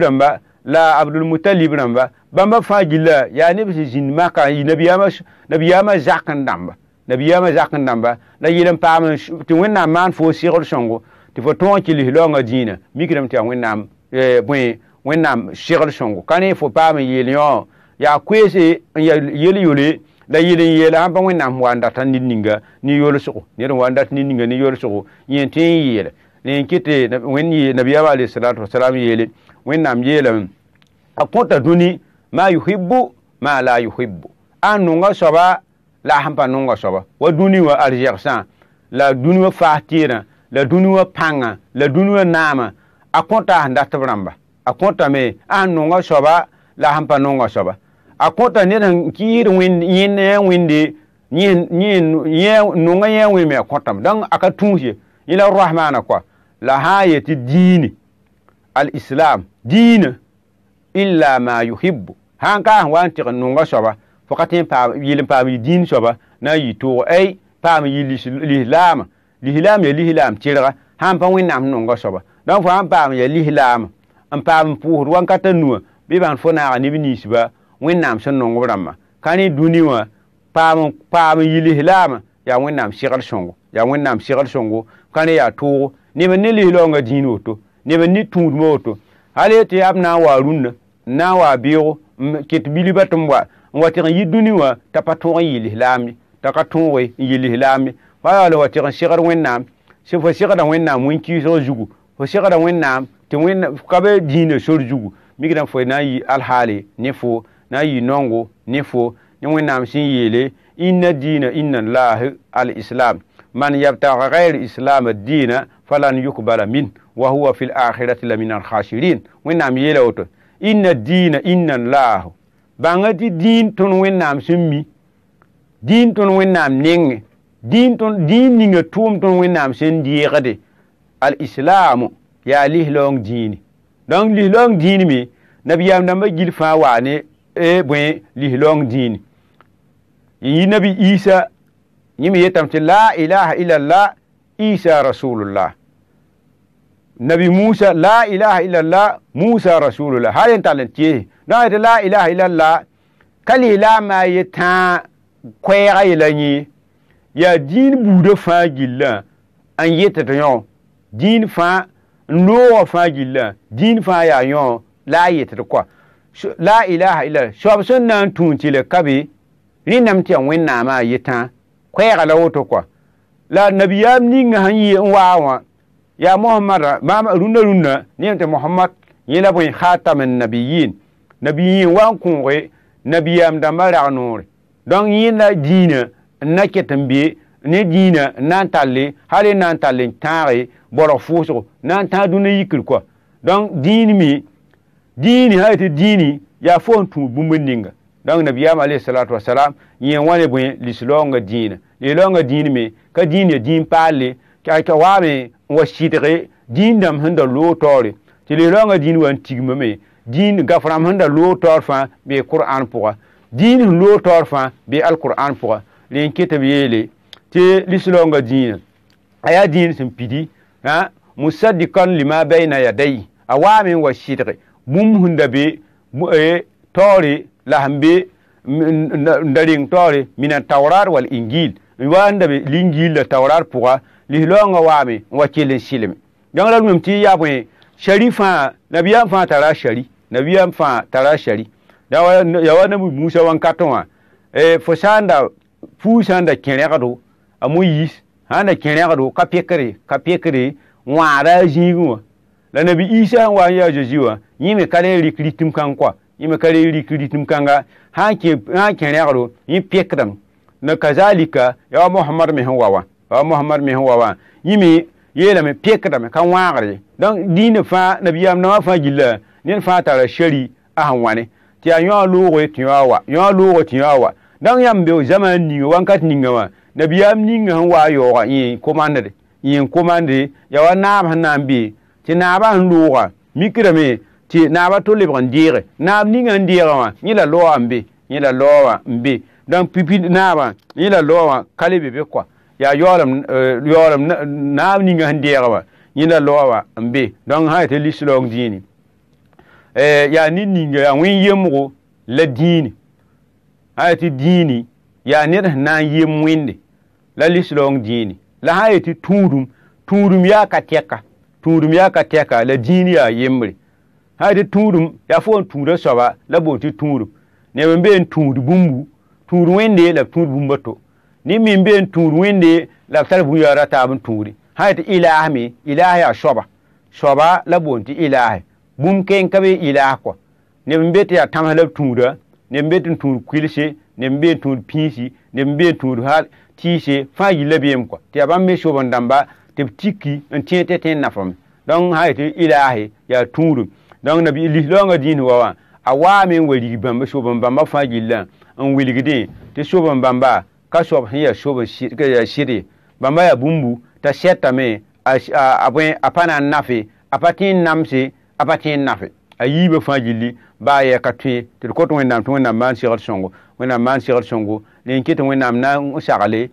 la Abdulmuta Libramba Bamba fãa Ya yaa neb sẽn zĩnd maka n yɩ nabiyaamã zak n dãmba nabiyaamã zak n dãmba la yɩl n paam tɩ wẽnnaam maan foo segd sõngo tɩ fo tõog n kɩls laoongã dĩinã mikrame tɩ yaa wẽnnaam eh, bõe wẽnnaam segd sõngo ka ne fo la yɩl n yeela ãn pa wẽnnaam waan data nid ninga ne yolsgo ned n waan dat nid ninga ne yolsgo yẽ tɩ n yɩɩl ne n kɩtɩ wẽnd nabiyaaba alai salatu wasalam yeele wẽnnaam yeelame a kõta dũni maa yuhibu maa la yuhibu a n nonga soaba la a sẽn pa nonga soaba wa dũni wã argɛgsã la dũni wã faas tɩɩrã la dũni wã pãngã la dũni wã naamã a kõta a sẽn dat b rãmba a kõtame a n nonga soaba la a sẽn pa nonga soaba a kota ne nan kiri win yin ne win de yin yin no nga yin win me kota dan aka tunje ila rahmana kwa la hayati dini al islam dini illa ma yuhibbu hanka wan tir no nga shaba fakatin pa yil pa mi dini shaba na yi to ai pa mi yil islam lihlam ya lihlam tirga han pa win nam no nga shaba dan fa han pa mi ya lihlam an pa mi puhur wan katanu bi ban fona ni bi ni shaba wẽnnaam sẽn nong b rãmba ka rẽ dũni wã paam n yilislaam yaa wẽnnaam segl sõngo yaa wẽnnaam segl sõngo ka ne yaa toogo neb ne lislaoongã dĩin woto neb ne tũudmã woto hal ye tɩ yaa b na n waa rũndã n na n waa beoogo n ket bilba tɩ wa n wa tɩg n yɩ dũni wã t'a pa tõog n yɩ lislaam ye t'a ka tõoge n yɩ lislaam ye fa yaa la wa tɩg n segd wẽnnaam fo segda wẽnnaam wẽn-kiisg zugu fo segda wẽnnaam tɩ ka b dĩinã sor zugu mikdã fo na n yɩ alhaale ne fo na yi nongo nifo ni ne wẽnnaam sẽn yeele ĩnna dina ĩnna al islam man yabta ghayr islam islama dina falan yukbala min wa huwa fi lakhirati la khashirin alkhasirin wẽnnaam yele oto ĩnna dina ĩnna laasɩ bãnga tɩ dĩin tõnd wẽnnaam sẽn mi din ton dĩin tõnd din nengẽ dĩin ninga tʋʋm tõnd wẽnnaam sẽn deegde alislamu yaa lislong dĩine donc lislong dĩin me nabiyaam dãmbã gil fãa waa ne e bõe lislong dĩini n yi nabi isa yẽ me yetam tɩ la ilaha illallah isa rasulullah nabi musa la ilaha illallah musa rasulullah ha yen tall n teese dõa yetɩ la ilaha illallah ka lislaam maa yetã koɛɛgã yela yẽ yaa dĩin buudã fãa gillã n yetɩ tɩ yõ dĩin fãa n loogã fãa gillã dĩin fãa yaa yõ la a yetɩd koa la ilaha illa soab sẽn na tun tile kabe ni nam be wen na ma yita a yetã la woto kɔa la nabiyaam ninga sẽn yɩ n wa wã yaa mohamada ma rũndã rũndã ni tɩ muhammad yẽ la bõe nabiyin nabiyin wa n kũuge nabiyaam da mara noore don yi na dina na ket n ne dina na talle na n tall n na ta tã dũnã don mi dini ha ti dini ya fo n tũud bũmb n ninga dãng nabiyaam alayhi salatu wasalam yẽ wã ne bõe lislaoongã dĩinã lislaoongã dĩin me ka dĩin ya dĩin paalle ka waame wa sɩdge dĩin dãmb sẽn da loog taoore tɩ lislaoongã dĩin wa n tigma me dĩin gaf rãmb sẽn da loog taoor fãa bee kʋr'an pʋga dĩin sẽn loog taoor fãa bee alkʋr'an pʋga len ket b yeele tɩ lislaoongã dĩinã a yaa dĩin lima baina yadayi a wa sɩdge mum hunda be e toore laham be ndaring toore minan tawrar wal ingil n wa n da be lingil la tawrar pʋga lislonga waame n wa kell n silme dãng la wẽm tɩ y yaa bõe shari fãa nabiyaam fãa tara shari nabiyaam fãa tara a shari ya wa nabi musa wan katẽ wã fo sã n da puu sã n da kẽ-rẽgdo a moyis sã n da ke ka pekre ka pekre wãada a zĩigẽ wã la nabi isa n wa n yaa zeezi wã yẽ me ka le rɩk ritm kãng koa yẽ me ka le rɩk ritm kãnga sã n kẽ rɛgdo yẽ pekdame na kazalika ya mohamad me sẽn wa wã ya mohamad me sẽn wa wã yẽ me yeelame pekdame ka wãagr ye donc dĩinã fãa nabiyaam nawã fãa gilla ned fãa tara shari a sẽn wãne tɩ yaa yõ a loogre tɩ yõ wa yõ a loogre tɩ yõ a wa dãng yãmb be zãma ninga wãnkat ninga wã nabiyaam ninga sẽn wa a yaooga yẽ komandde yẽ n komande ya wa naam sẽn na n bee tɩ naaba sẽn loogã mikrame tɩ naaba to lebg n deege naab ninga n deegã wã yẽ la loa n be yẽ la loa wã n be donc pipi naabã yẽ la loa wã ka le be be kɔa yaa yaolem eh, yaolem naab ninga sẽn deegã wã yẽ la loa wã n be donc sã yetɩ lislɔg dĩine eh, yaa ned ninga yaa wẽn yembgo la dĩine sã yetɩ dĩine yaa ned sẽn na n yem wẽnde la lislɔg dĩine la sã yetɩ tũudum tũudum yaa ka tɛka tũudum yaa ka tɛka la dĩin yaa yembre sã tɩ tũudum yaa fo n tũuda soaba la boon tɩ tũudum neb n bee n tũud bũmbu tũud wẽnde la b tũud bũmba to ne mi be bee n tũud wẽnde la b tar bũ yaa ra taab n tũude sã tɩ ilaas me ilaas yaa soaba soaba la boon tɩ ilaase bũmb kẽng ka bee ilaas kɔa neb n be tɩ yaa tãms la b tũuda neb n be tɩ n tũud ne neb n be n tũud pĩisi neb n be n tũud tiise fãa yi beem kɔa tɩ yaa bãmb me sob n dãmba tep tik ki, an ten ten ten nafame. Dan an haye te, ila ahe, ya tungrum. Dan an nabi, ili longa din wawan, awa men weli ki bamba, sopon bamba, an weli gden, te sopon bamba, ka sopon, ya sopon, kaya yasire, bamba ya bumbu, ta setame, apan an nafe, apatien namse, apatien nafe. Ayi be fanjili, ba ya katwe, telkot wen nam, wen nam man sirat songo, wen nam man sirat songo, len kit wen nam nan, usagale,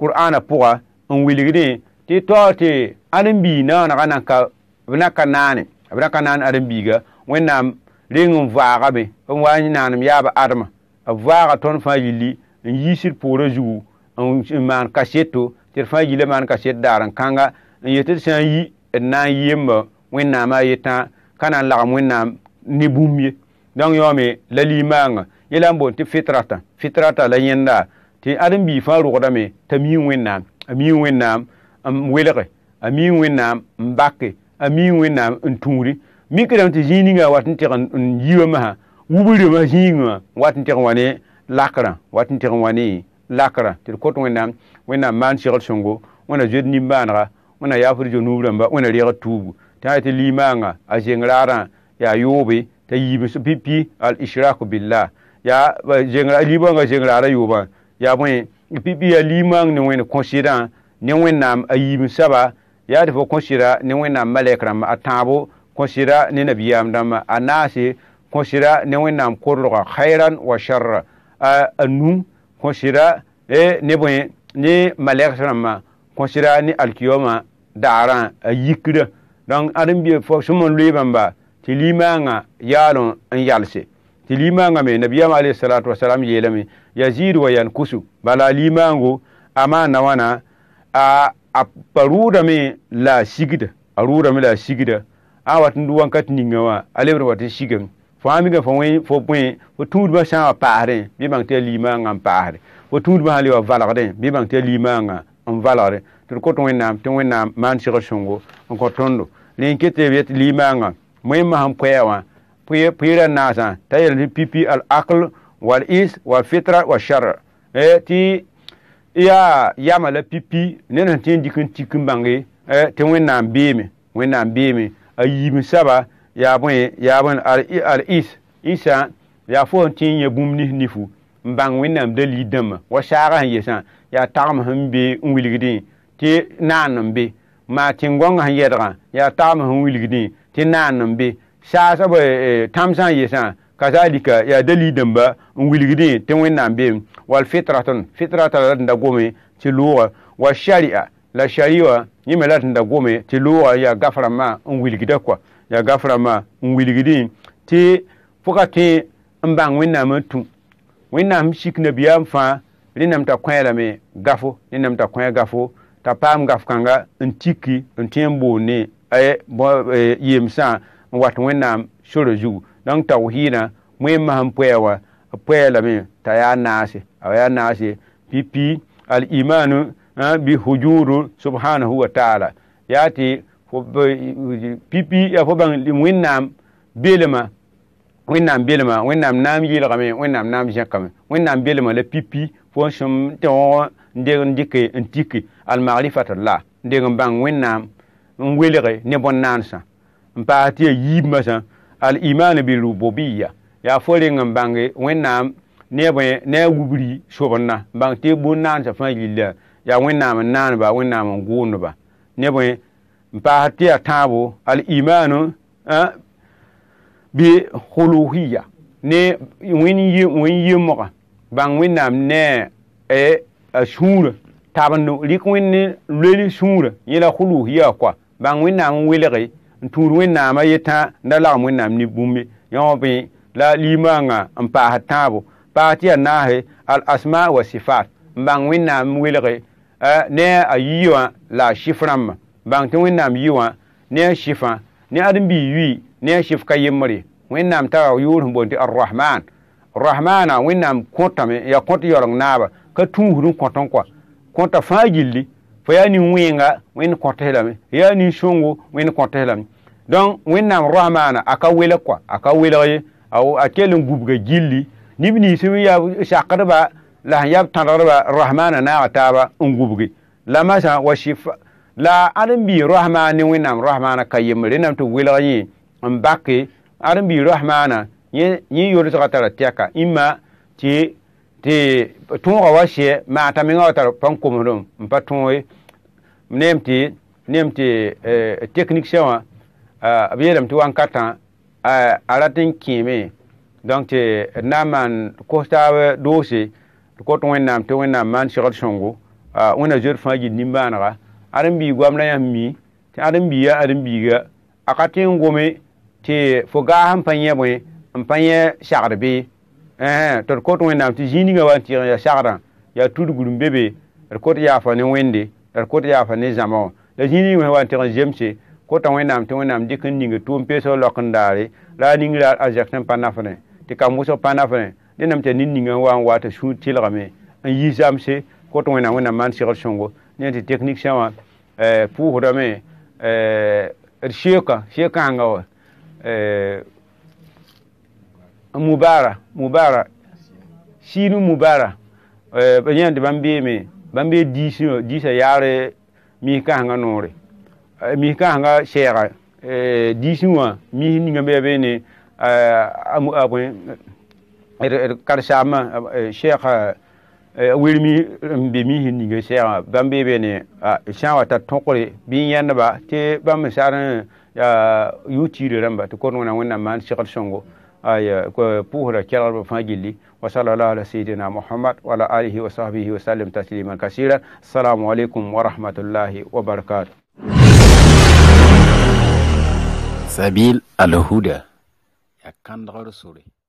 Kur'an e, apura, n wilgdẽ tɩ y toor tɩ arẽ-biigã wãnega nan ka b na um um um ka naane b na ka naan arẽ-biiga wẽnnaam reng n vaagame b wa naan m yaaba adma b vaaga tõnd fãa yilli n yiisd poorã zugu n maan kaseto tɩ d fãa yila maan kaset daar n kãnga n yetɩ d sã n yi d na n yembã wẽnnaamã a yetã ka na n lagem wẽnnaam ne bũmb ye dõnc yõo me la liimãanga yela n boond tɩ fɩtratã fɩtratã la yẽnda tɩ arẽ-biig fãa rʋgdame t'a miig wẽnnaam ami wẽnnaam n welge a mi wẽnnaam n bake a mi wẽnnaam n tũuri mikd tɩ zĩig ninga wat n teg n yiwã masã wubirmã zĩigẽ wã wat n teg n wa ne lakrã wat n teg n wa ne lakrã tɩ d kot wẽnnaam wẽnnaam maan segd sõngo wẽna zoed nimbãanega wẽna yaafd zo-nuub rãmba wẽna reg tuubu tɩ sã tɩ limaangã a zeng raarã yaa yoobe t'a yiib pipi al-israku billah yaa liba wãnga zeng raara yoobã yaa bõe pibiya limang ne wẽnd kõsɩdã ne wẽnnaam a yiim saba yaa tɩ fo kõsɩda ne wẽnnaam malɛk rãmb a tãabo kõsɩda ne nabiyaam dãmb a naase kõsɩda ne wẽnnaam korlga khairan wa sharra a, a num kõsɩda e, ne bõe ne malɛks rãmbã kõsɩda ne alkioma daarã a yikda donc ãdn bɩ fo sẽn mon loe bãmba tɩ limaangã n yalse tɩ limaangame nabiyaama alayhi salatu wasalam yeelame yazid wa yankusu bala a a maanda wãna a pa rʋʋdame la a sigda a rʋʋdame la a sigda a wat n dʋ wãnkat ninga wã a lebd wat n sigame fãa migã fo fo bõe fo tũudmã sã n wa paasdẽ bɩ bãng tɩ a limaangã n paasde fo tũudmã sã le wa valgdẽ bɩ bãng tɩ a limaangã n valgde tɩ d kot wẽnnaam tɩ wẽnnaam maan segd sõngo n kõ tõndo rẽn ket b yet limaangã moẽ masẽn koɛɛ wã pira nasa ta yel pipi al akl wal is wa fitra wa shar e ti ya ya mala pipi ne na tin dikun tikun bangi e te wen nan bimi wen nan bimi a yim saba ya bon ya bon al al is isa ya fo tin ye bum ni nifu mbang wen nan de li dem wa shara ye sa ya tam hum bi ngwiligidi ti nanum bi ma tin gonga yedra ya tam hum wiligidi ti nanum bi saasa b eh, eh, tãmb sã n yɩsã kazalika yaa dalil dẽmba n wilgdẽ tɩ wẽnnaam beem wall fitratn ah, fitrata la tɩ da gome tɩ loogã wa sharia la sharia yẽ la tɩ da gome tɩ loogã yaa gaf rãmbã n wilgda kɔa yaa gaf rãmbã n wilgdẽ tɩ fo ka tõe n bãng wẽnnaam tũ wẽnnaam sik nabiyaam fãa rẽnam t'a kõ lame gafo rẽnnaam t'a kõ gafo t'a paam gaf-kãnga n tiki n tõe n eh, boonne yeemsã n wat wẽnnaam um, sore zugu dõnc ta wahɩɩna uh, wẽ mas n pɛɛwa a uh, pɛɛ lame t'a yaa naase a yaa naase pipi alimanu uh, bɩ hujuudu subhanahu wa taala yaa tɩ pipi ya fo bãng wẽnnaam belma wẽnnaam belma wẽnnaam naam yɩlgame wẽnnaam naam zẽkame wẽnnaam belma la pipi fo n sẽn tɩ wõg n deg n dɩke n tiki almagrifatla n deg n bãng wẽnnaam n welge ne bõn-naansã Mpa hati ya e yib mas an, al iman an e bi lupo bi ya. Ya foli ngan bangi, wè nan, ne wè, ne wubli sopon nan. Bangi te bon nan sa fanyi lè, ya wè nan nan ba, wè nan an goun ba. Ne wè, mpa hati ya tabo, al iman an, an, bi huluhi ya. Ne, wè ni yi, wè ni yi moka, bangi wè nan, ne, e, a shul, taban nou. Lik wè ni, lè li shul, yi la huluhi ya kwa, bangi wè nan wè lakay. Ntoun wè nan maye tan, nan la mwen nan mniboume. Yon pe, la lima nga, mpa hatan pou. Pati an nahe, al asma wè sifat. Mbang wè nan mwilge, nen yoyan la chifranman. Mbang te wè nan yoyan, nen chifan. Nen adem bi yoy, nen chif kayem mori. Wè nan mta wè yoyan mbon te arrahman. Arrahman nan wè nan kontame, ya konti yoran naba. Kwa tou wè nou kontan kwa. Konta fagil li. fo yaa nin-wẽnga wẽnd kõ teslame yaa nin-sõngo wẽnd kõ teslame donc wẽnnaam roa maana a ka welg kɔa a ka welg ye a kell n gubga gilli nib nins n yaa sakdba la sẽn yab tãdgdba roasmaana naaga taaba n gubge la masã wa shifa la ãdn-bii roasmaan ne wẽnnaam roasmaana ka yemb rẽnnaam tɩ welg yẽ n bake ãdn-bii roasmaana yẽ yolsga tara tɛka ĩmma tɩ tɩ tõoga wa sɛ maa tã mengã wa tar pa n komsdem n pa tõo ye nem tɩ nem tɩ eh, technicien wã ah, b yeelame tɩ wankatã a ah, rat n kẽeme donc tɩ d na n maan kostaab doose d kot wẽnnaam tɩ wẽnnaam maan segd sõngo ah, wẽna zoed fãa gill nimbãanega ãdn-biig goamdã yãmb mi tɩ ãdn-biiga ãdn-biiga a ka tɩ n gome tɩ fo gaas n pa yẽ bõe n pa yẽ sagd bɩ tɩ d kot wẽnnaam tɩ zĩ ninga wa n tɩg n yaa sagdã yaa tudgr n be eh, be d kot yaafa ne wẽnde d kot yaafa ne zãma wã la zĩ ning sẽn wa n teg n zemse kota wẽnnaam tɩ wẽnnaam dɩk n ning tʋʋm peesg lɔkendaare la a ning raar a zɛks n pa nafrẽ tɩ kam wʋsg pa nafrẽ dẽnnaam tɩ a nin ningã wa eh, eh, er n wa tɩ sũur tɩlgame n yis zãmse kot wẽnnaam wẽnnaam maan segd sõngo ne tɩ technicien wã pʋʋsdame d sheeka sheekãanga wa mubara mubara sinu mubara eh, ba yẽnd bãmb beeme bam be disa yaare mi ka nga nore eh, mi ka nga shega eh, disi wa mi ni nga be ne eh, amu a ah, ko er, er kar sama shega wir mi be mi ni nga shega bam be be ne a ah, shawa ta tokore bi yan ba te bam sharan ya yuti re ramba to ko na wonna man shegal shongo ay ko puhura kyalar ba fagilli وصلى الله على سيدنا محمد وعلى آله وصحبه وسلم تسليما كثيرا السلام عليكم ورحمة الله وبركاته سبيل الهدى يا كان غير سوري